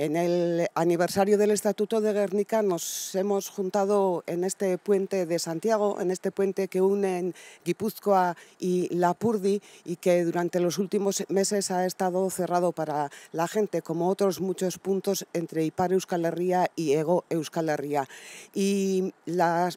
En el aniversario del Estatuto de Guernica nos hemos juntado en este puente de Santiago, en este puente que une Guipúzcoa y Lapurdi y que durante los últimos meses ha estado cerrado para la gente, como otros muchos puntos entre Ipar Euskal Herria y Ego Euskal Herria. Y la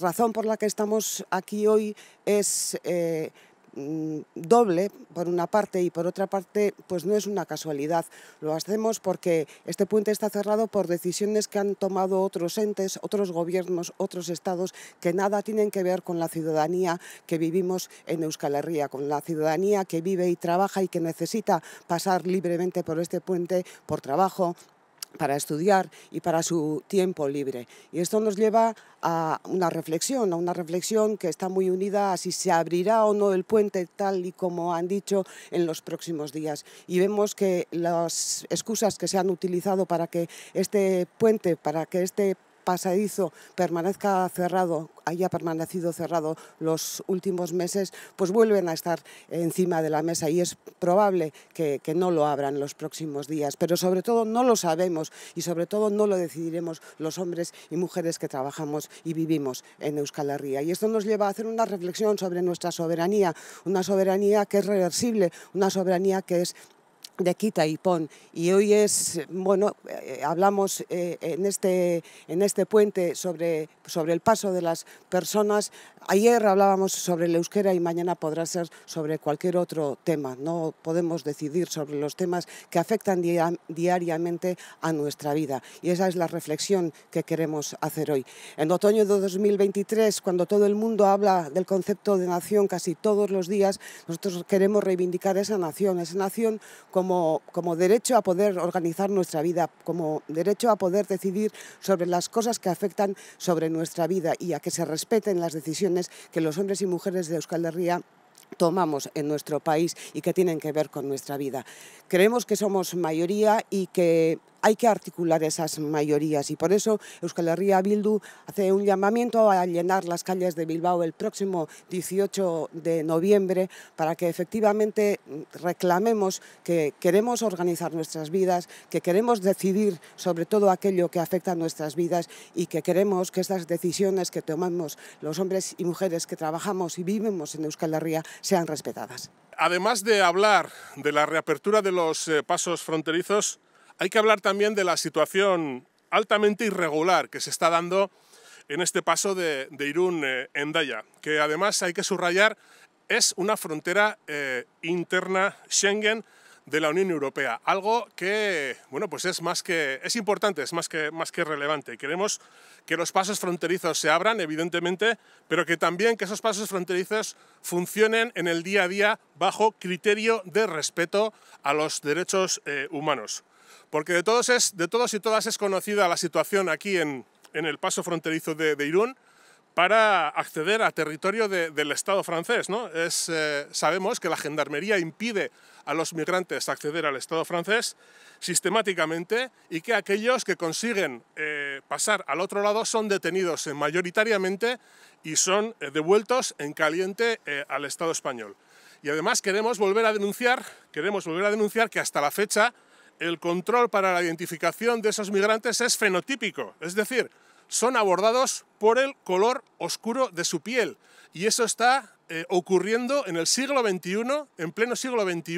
razón por la que estamos aquí hoy es... Eh, Mm, doble por una parte y por otra parte pues no es una casualidad. Lo hacemos porque este puente está cerrado por decisiones que han tomado otros entes, otros gobiernos, otros estados que nada tienen que ver con la ciudadanía que vivimos en Euskal Herria, con la ciudadanía que vive y trabaja y que necesita pasar libremente por este puente por trabajo, para estudiar y para su tiempo libre. Y esto nos lleva a una reflexión, a una reflexión que está muy unida a si se abrirá o no el puente tal y como han dicho en los próximos días. Y vemos que las excusas que se han utilizado para que este puente, para que este pasadizo permanezca cerrado, haya permanecido cerrado los últimos meses, pues vuelven a estar encima de la mesa y es probable que, que no lo abran los próximos días. Pero sobre todo no lo sabemos y sobre todo no lo decidiremos los hombres y mujeres que trabajamos y vivimos en Euskal Herria. Y esto nos lleva a hacer una reflexión sobre nuestra soberanía, una soberanía que es reversible, una soberanía que es de quita y pon. Y hoy es, bueno, eh, hablamos eh, en, este, en este puente sobre, sobre el paso de las personas. Ayer hablábamos sobre el euskera y mañana podrá ser sobre cualquier otro tema. No podemos decidir sobre los temas que afectan diariamente a nuestra vida. Y esa es la reflexión que queremos hacer hoy. En otoño de 2023, cuando todo el mundo habla del concepto de nación casi todos los días, nosotros queremos reivindicar esa nación, esa nación como como, derecho a poder organizar nuestra vida, como derecho a poder decidir sobre las cosas que afectan sobre nuestra vida y a que se respeten las decisiones que los hombres y mujeres de Euskal Herria tomamos en nuestro país y que tienen que ver con nuestra vida. Creemos que somos mayoría y que hay que articular esas mayorías y por eso Euskal Herria Bildu hace un llamamiento a llenar las calles de Bilbao el próximo 18 de noviembre para que efectivamente reclamemos que queremos organizar nuestras vidas, que queremos decidir sobre todo aquello que afecta a nuestras vidas y que queremos que estas decisiones que tomamos los hombres y mujeres que trabajamos y vivimos en Euskal Herria sean respetadas. Además de hablar de la reapertura de los eh, pasos fronterizos, hay que hablar también de la situación altamente irregular que se está dando en este paso de, Irún eh, en Daya, que además hay que subrayar es una frontera eh, interna Schengen de la Unión Europea, algo que bueno, pues es más que es importante, es más que más que relevante. Queremos que los pasos fronterizos se abran, evidentemente, pero que también que esos pasos fronterizos funcionen en el día a día bajo criterio de respeto a los derechos eh, humanos porque de todos, y todas es conocida la situación aquí en, el paso fronterizo de, de, Irún para acceder a territorio del Estado francés. Eh, sabemos que la gendarmería impide a los migrantes acceder al Estado francés sistemáticamente y que aquellos que consiguen eh, pasar al otro lado son detenidos mayoritariamente y son eh, devueltos en caliente al Estado español. Y además queremos volver queremos volver a denunciar que hasta la fecha el control para la identificación de esos migrantes es fenotípico, es decir, son abordados por el color oscuro de su piel. Y eso está eh, ocurriendo en el siglo XXI, en pleno siglo XXI,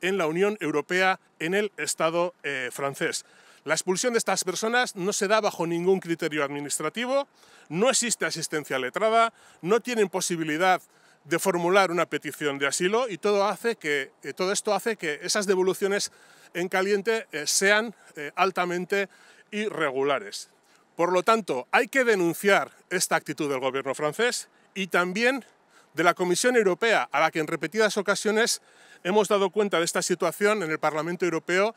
en la Unión Europea, en el Estado eh, francés. La expulsión de estas personas no se da bajo ningún criterio administrativo, no existe asistencia letrada, no tienen posibilidad de formular una petición de asilo y todo, hace que, eh, todo esto hace que esas devoluciones en caliente eh, sean eh, altamente irregulares. Por lo tanto, hay que denunciar esta actitud del gobierno francés y también de la Comisión Europea, a la que en repetidas ocasiones hemos dado cuenta de esta situación en el Parlamento Europeo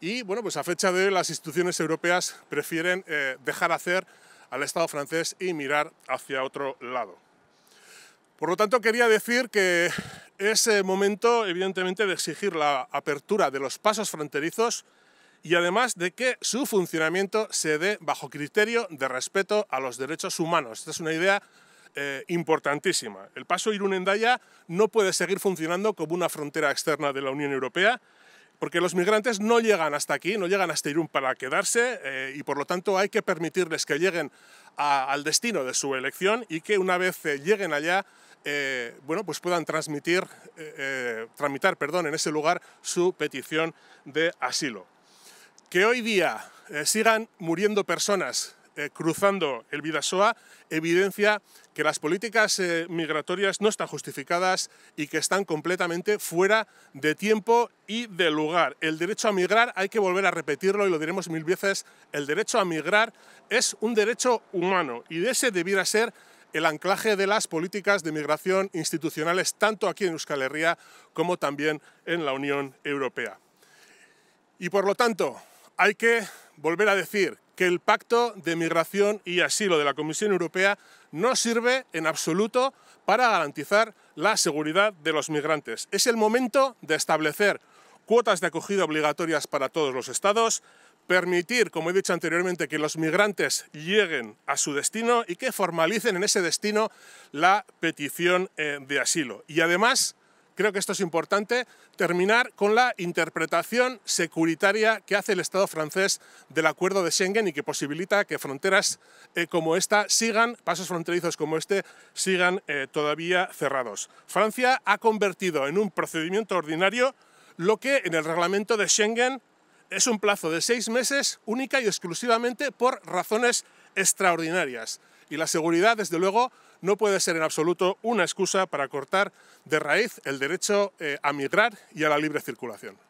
y, bueno, pues a fecha de hoy las instituciones europeas prefieren dejar hacer al Estado francés y mirar hacia otro lado. Por lo tanto, quería decir que es momento, evidentemente, de exigir la apertura de los pasos fronterizos y además de que su funcionamiento se dé bajo criterio de respeto a los derechos humanos. Esta es una idea eh, importantísima. El paso Irún-Endaya no puede seguir funcionando como una frontera externa de la Unión Europea, porque los migrantes no llegan hasta aquí, no llegan hasta Irún para quedarse eh, y por lo tanto hay que permitirles que lleguen al destino de su elección y que una vez eh, lleguen allá eh, bueno, pues puedan transmitir, eh, eh, tramitar perdón, en ese lugar su petición de asilo. Que hoy día sigan muriendo personas cruzando el Vidasoa evidencia que las políticas migratorias no están justificadas y que están completamente fuera de tiempo y de lugar. El derecho a migrar, hay que volver a repetirlo y lo diremos mil veces, el derecho a migrar es un derecho humano y de ese debiera ser el anclaje de las políticas de migración institucionales tanto aquí en Euskal Herria como también en la Unión Europea. Y por lo tanto, hay que volver a decir que el Pacto de Migración y Asilo de la Comisión Europea no sirve en absoluto para garantizar la seguridad de los migrantes. Es el momento de establecer cuotas de acogida obligatorias para todos los estados, permitir, como he dicho anteriormente, que los migrantes lleguen a su destino y que formalicen en ese destino la petición eh, de asilo. Y además, creo que esto es importante, terminar con la interpretación securitaria que hace el Estado francés del acuerdo de Schengen y que posibilita que fronteras eh, como esta sigan, pasos fronterizos como este, sigan eh, todavía cerrados. Francia ha convertido en un procedimiento ordinario lo que en el reglamento de Schengen es un plazo de seis meses única y exclusivamente por razones extraordinarias. Y la seguridad, desde luego, no puede ser en absoluto una excusa para cortar de raíz el derecho eh, a migrar y a la libre circulación.